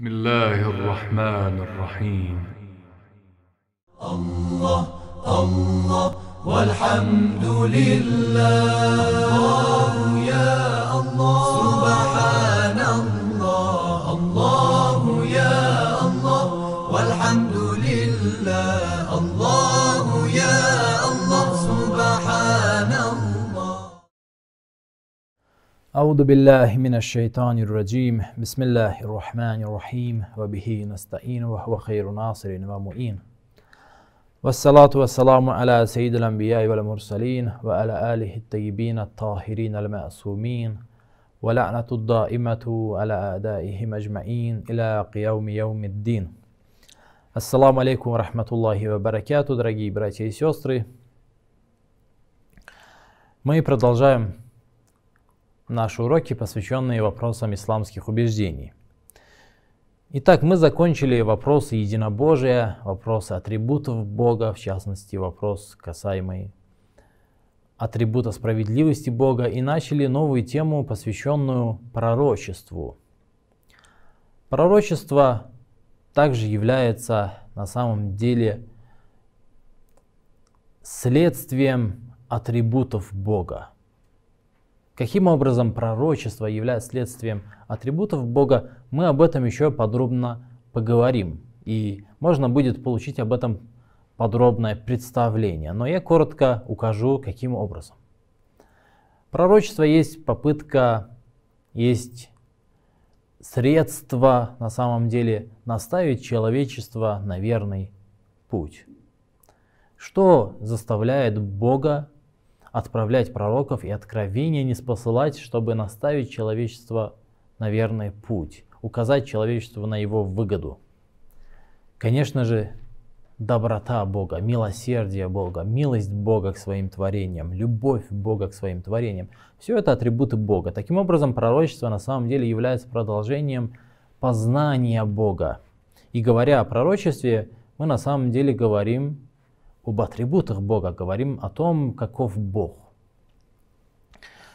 بسم الله الرحمن الرحيم الله الله والحمد لله أعوذ بالله من الشيطان الرجيم بسم الله الرحمن الرحيم وبه نستعين وهو خير ناصر ومؤين والصلاة والسلام على سيد الأنبياء والمرسلين وعلى آله الطيبين الطاهرين المعصومين ولعنة الدائمة على أعدائهم أجمعين إلى قيام يوم الدين السلام عليكم ورحمة الله وبركاته دراجي براتي и сестры Мы продолжаем наши уроки, посвященные вопросам исламских убеждений. Итак, мы закончили вопросы единобожия, вопросы атрибутов Бога, в частности, вопрос касаемый атрибута справедливости Бога, и начали новую тему, посвященную пророчеству. Пророчество также является на самом деле следствием атрибутов Бога. Каким образом пророчество является следствием атрибутов Бога, мы об этом еще подробно поговорим. И можно будет получить об этом подробное представление. Но я коротко укажу, каким образом. Пророчество есть попытка, есть средство на самом деле наставить человечество на верный путь. Что заставляет Бога отправлять пророков и откровения не спосылать, чтобы наставить человечество на верный путь, указать человечеству на его выгоду. Конечно же, доброта Бога, милосердие Бога, милость Бога к своим творениям, любовь Бога к своим творениям. Все это атрибуты Бога. Таким образом, пророчество на самом деле является продолжением познания Бога. И говоря о пророчестве, мы на самом деле говорим об атрибутах Бога, говорим о том, каков Бог.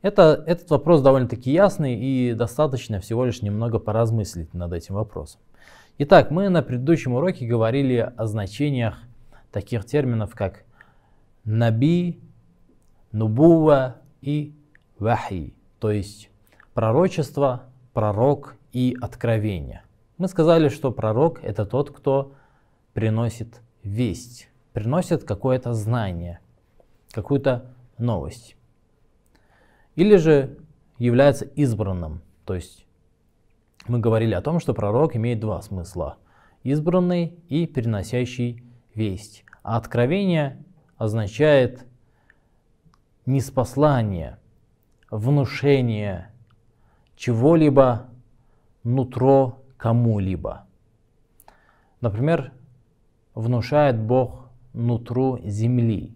Это, этот вопрос довольно-таки ясный и достаточно всего лишь немного поразмыслить над этим вопросом. Итак, мы на предыдущем уроке говорили о значениях таких терминов, как наби, нубува и вахи, то есть пророчество, пророк и откровение. Мы сказали, что пророк – это тот, кто приносит весть приносит какое-то знание, какую-то новость. Или же является избранным. То есть мы говорили о том, что пророк имеет два смысла. Избранный и переносящий весть. А откровение означает неспослание, внушение чего-либо нутро кому-либо. Например, внушает Бог нутро земли,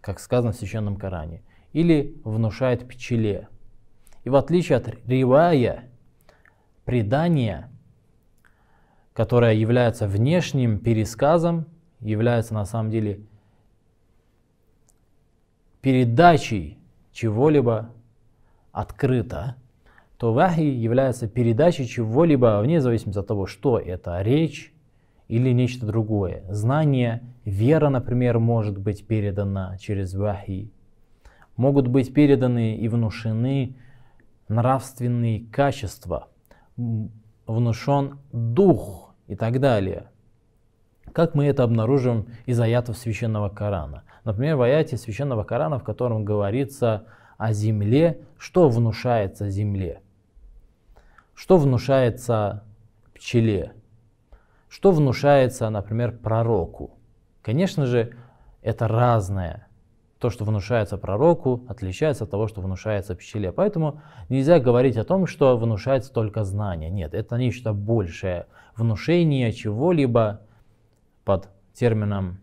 как сказано в Священном Коране, или внушает пчеле. И в отличие от ривая, предания, которое является внешним пересказом, является на самом деле передачей чего-либо открыто, то вахи является передачей чего-либо, вне зависимости от того, что это, речь, или нечто другое. Знание, вера, например, может быть передана через вахи. Могут быть переданы и внушены нравственные качества, внушен дух и так далее. Как мы это обнаружим из аятов Священного Корана? Например, в аяте Священного Корана, в котором говорится о земле, что внушается земле, что внушается пчеле – что внушается, например, пророку? Конечно же, это разное. То, что внушается пророку, отличается от того, что внушается пчеле. Поэтому нельзя говорить о том, что внушается только знание. Нет, это нечто большее. Внушение чего-либо под термином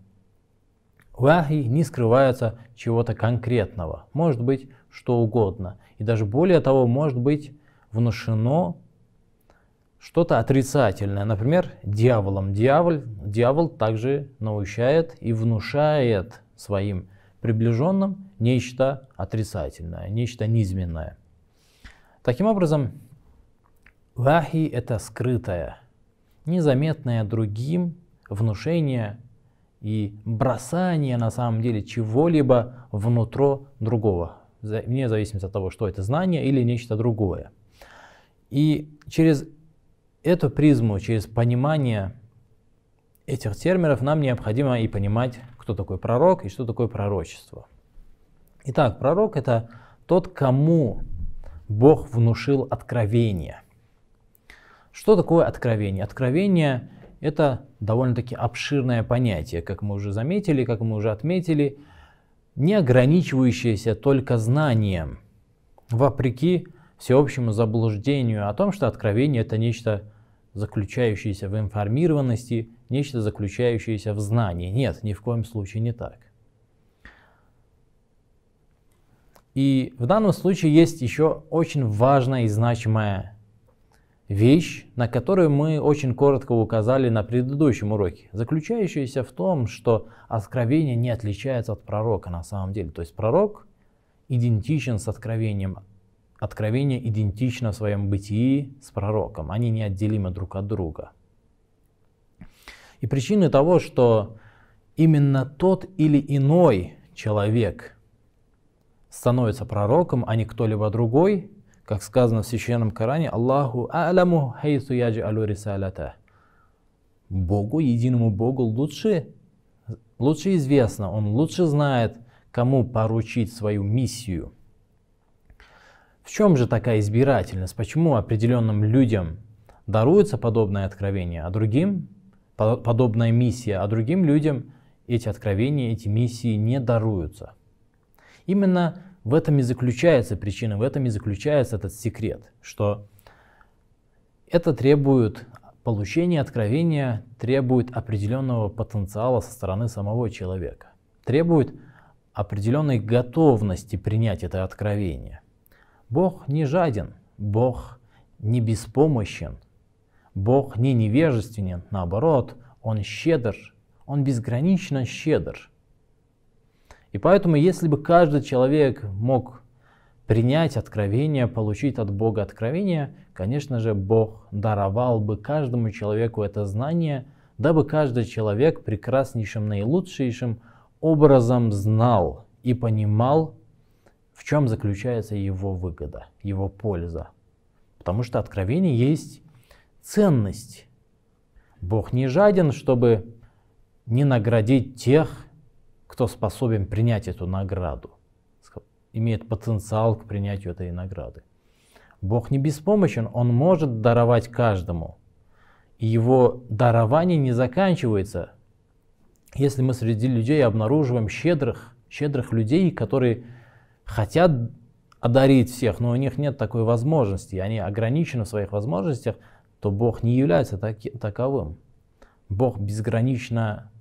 вахи не скрывается чего-то конкретного. Может быть, что угодно. И даже более того, может быть внушено что-то отрицательное. Например, дьяволом. Дьявол, дьявол также научает и внушает своим приближенным нечто отрицательное, нечто низменное. Таким образом, вахи – это скрытое, незаметное другим внушение и бросание на самом деле чего-либо внутрь другого, вне зависимости от того, что это знание или нечто другое. И через эту призму, через понимание этих терминов нам необходимо и понимать, кто такой пророк и что такое пророчество. Итак, пророк – это тот, кому Бог внушил откровение. Что такое откровение? Откровение – это довольно-таки обширное понятие, как мы уже заметили, как мы уже отметили, не ограничивающееся только знанием, вопреки всеобщему заблуждению о том, что откровение – это нечто заключающееся в информированности, нечто заключающееся в знании. Нет, ни в коем случае не так. И в данном случае есть еще очень важная и значимая вещь, на которую мы очень коротко указали на предыдущем уроке, заключающаяся в том, что откровение не отличается от пророка на самом деле. То есть пророк идентичен с откровением, Откровение идентично в своем бытии с пророком. Они неотделимы друг от друга. И причины того, что именно тот или иной человек становится пророком, а не кто-либо другой, как сказано в Священном Коране, Аллаху аляму хейсу яджи алю рисалята. Богу, единому Богу лучше, лучше известно, Он лучше знает, кому поручить свою миссию – в чем же такая избирательность? Почему определенным людям даруется подобное откровение, а другим подобная миссия, а другим людям эти откровения, эти миссии не даруются? Именно в этом и заключается причина, в этом и заключается этот секрет, что это требует получения откровения, требует определенного потенциала со стороны самого человека, требует определенной готовности принять это откровение. Бог не жаден, Бог не беспомощен, Бог не невежественен, наоборот, Он щедр, Он безгранично щедр. И поэтому, если бы каждый человек мог принять откровение, получить от Бога откровение, конечно же, Бог даровал бы каждому человеку это знание, дабы каждый человек прекраснейшим, наилучшейшим образом знал и понимал в чем заключается его выгода, его польза? Потому что откровение есть ценность. Бог не жаден, чтобы не наградить тех, кто способен принять эту награду, имеет потенциал к принятию этой награды. Бог не беспомощен, Он может даровать каждому. И Его дарование не заканчивается. Если мы среди людей обнаруживаем щедрых, щедрых людей, которые хотят одарить всех, но у них нет такой возможности, они ограничены в своих возможностях, то Бог не является таки, таковым. Бог безгранично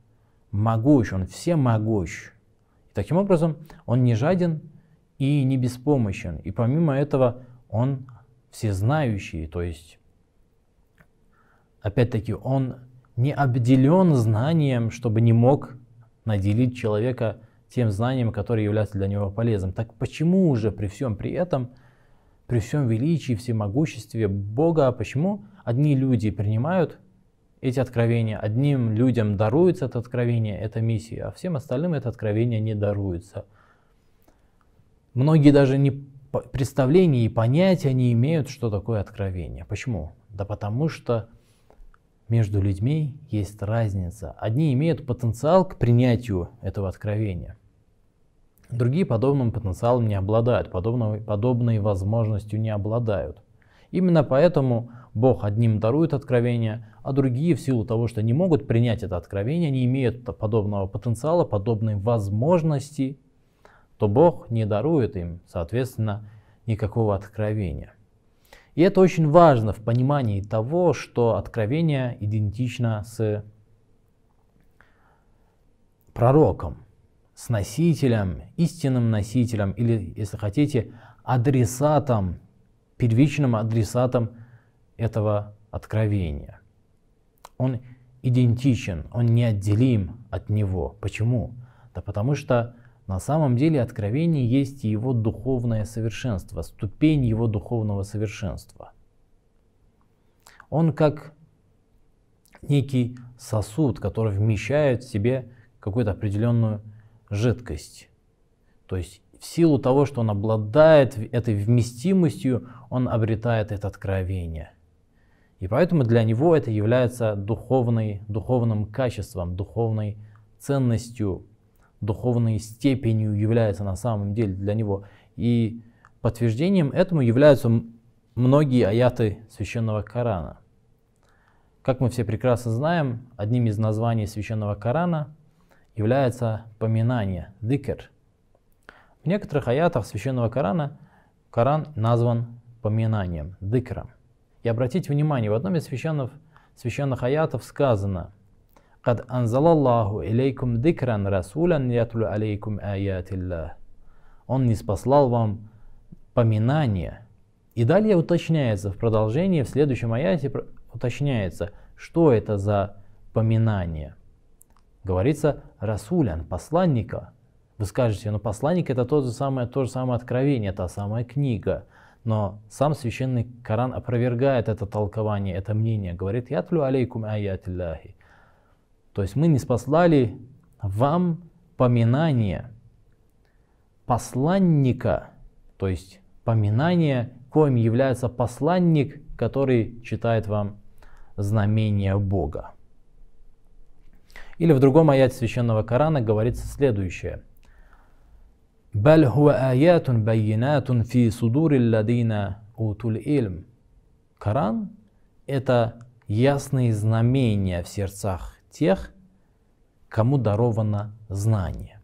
могущ, Он всемогущ. И таким образом, Он не жаден и не беспомощен. И помимо этого, Он всезнающий, то есть, опять-таки, Он не обделен знанием, чтобы не мог наделить человека тем знаниям, которые являются для него полезным. Так почему же при всем при этом, при всем величии, всемогуществе Бога, почему одни люди принимают эти откровения, одним людям даруется это откровение, эта миссия, а всем остальным это откровение не даруется. Многие даже не представления и понятия не имеют, что такое откровение. Почему? Да потому что между людьми есть разница. Одни имеют потенциал к принятию этого откровения, Другие подобным потенциалом не обладают, подобной, подобной возможностью не обладают. Именно поэтому Бог одним дарует откровение, а другие в силу того, что не могут принять это откровение, не имеют подобного потенциала, подобной возможности, то Бог не дарует им, соответственно, никакого откровения. И это очень важно в понимании того, что откровение идентично с пророком с носителем, истинным носителем или, если хотите, адресатом, первичным адресатом этого откровения. Он идентичен, он неотделим от него. Почему? Да потому что на самом деле откровение есть его духовное совершенство, ступень его духовного совершенства. Он как некий сосуд, который вмещает в себе какую-то определенную жидкость. То есть в силу того, что он обладает этой вместимостью, он обретает это откровение. И поэтому для него это является духовной, духовным качеством, духовной ценностью, духовной степенью является на самом деле для него. И подтверждением этому являются многие аяты священного Корана. Как мы все прекрасно знаем, одним из названий священного Корана – является поминание, дикер. В некоторых аятах Священного Корана Коран назван поминанием, дикером. И обратите внимание, в одном из священных, священных аятов сказано «Кад анзалаллаху илейкум дикран расулян ятулю алейкум аятиллах». Он не спаслал вам поминание. И далее уточняется в продолжении, в следующем аяте уточняется, что это за поминание – говорится «расулян», «посланника». Вы скажете, но ну, посланник – это тот же, самое, то же самое откровение, та самая книга. Но сам священный Коран опровергает это толкование, это мнение. Говорит Я «Ятлю алейкум аятилляхи». То есть мы не спаслали вам поминание посланника, то есть поминание, коим является посланник, который читает вам знамение Бога. Или в другом аяте Священного Корана говорится следующее. بل هو آيات بينات في صدور الذين أوتوا العلم. Коран – это ясные знамения в сердцах тех, кому даровано знание.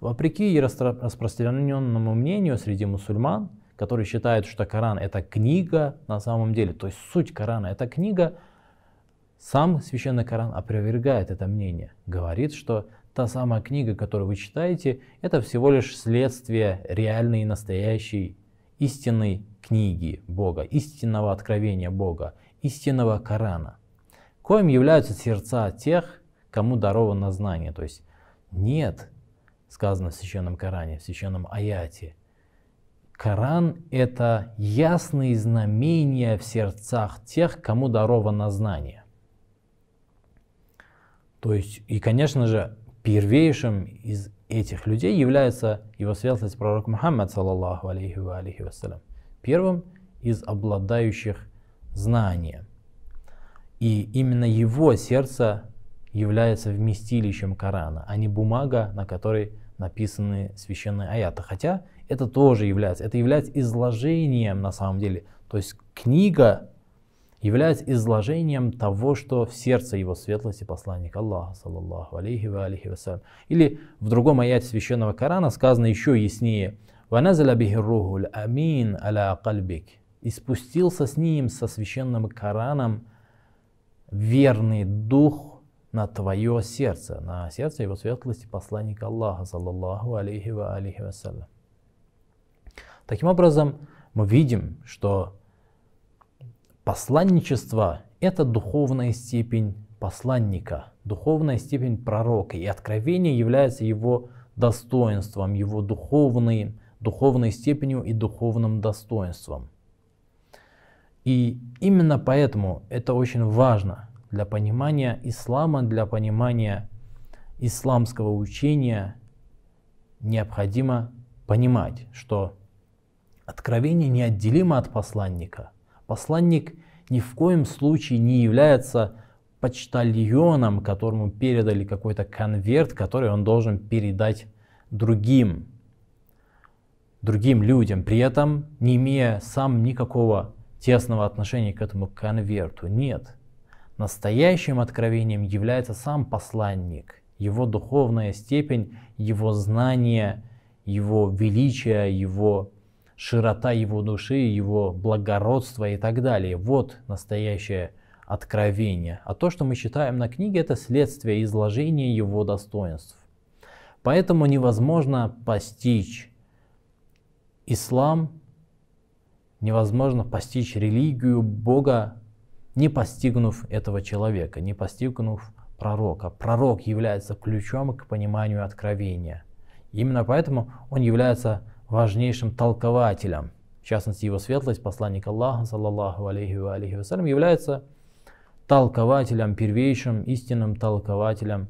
Вопреки распространенному мнению среди мусульман, которые считают, что Коран – это книга на самом деле, то есть суть Корана – это книга – сам Священный Коран опровергает это мнение, говорит, что та самая книга, которую вы читаете, это всего лишь следствие реальной и настоящей истинной книги Бога, истинного откровения Бога, истинного Корана, коим являются сердца тех, кому даровано знание. То есть нет, сказано в Священном Коране, в Священном Аяте, Коран – это ясные знамения в сердцах тех, кому даровано знание. То есть, и, конечно же, первейшим из этих людей является его светлость пророк Мухаммад, саллаллаху алейхи ва алейхи вассалям, первым из обладающих знания И именно его сердце является вместилищем Корана, а не бумага, на которой написаны священные аяты. Хотя это тоже является, это является изложением на самом деле. То есть книга является изложением того, что в сердце его светлости посланник Аллаха, саллаллаху алейхи ва алейхи вассалям. Или в другом аяте священного Корана сказано еще яснее. «Ваназаля бихиррухуль амин аля кальбик». И спустился с ним, со священным Кораном, верный дух на твое сердце, на сердце его светлости посланника Аллаха, саллаллаху алейхи ва алейхи вассалям. Таким образом, мы видим, что Посланничество – это духовная степень посланника, духовная степень пророка, и откровение является его достоинством, его духовной, духовной степенью и духовным достоинством. И именно поэтому это очень важно для понимания ислама, для понимания исламского учения необходимо понимать, что откровение неотделимо от посланника. Посланник ни в коем случае не является почтальоном, которому передали какой-то конверт, который он должен передать другим, другим людям, при этом не имея сам никакого тесного отношения к этому конверту. Нет. Настоящим откровением является сам посланник, его духовная степень, его знание, его величие, его широта его души, его благородство и так далее. Вот настоящее откровение. А то, что мы читаем на книге, это следствие изложения его достоинств. Поэтому невозможно постичь ислам, невозможно постичь религию Бога, не постигнув этого человека, не постигнув пророка. Пророк является ключом к пониманию откровения. Именно поэтому он является важнейшим толкователем, в частности его светлость, посланник Аллаха, саллаллаху алейхи ва алейхи вассалям, является толкователем, первейшим истинным толкователем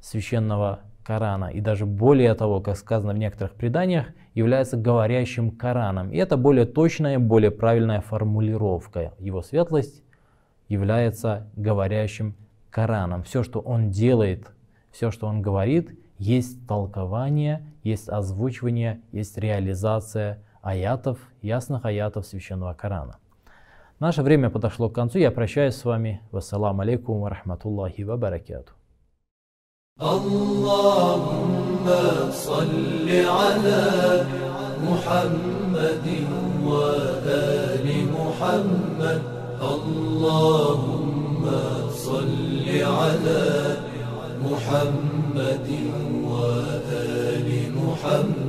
священного Корана. И даже более того, как сказано в некоторых преданиях, является говорящим Кораном. И это более точная, более правильная формулировка. Его светлость является говорящим Кораном. Все, что он делает, все, что он говорит, есть толкование, есть озвучивание, есть реализация аятов, ясных аятов Священного Корана. Наше время подошло к концу. Я прощаюсь с вами. Вассаламу алейкум ва рахматуллахи ва баракату. اللهم صل على محمد وآل محمد اللهم صل على محمد محمد وآل محمد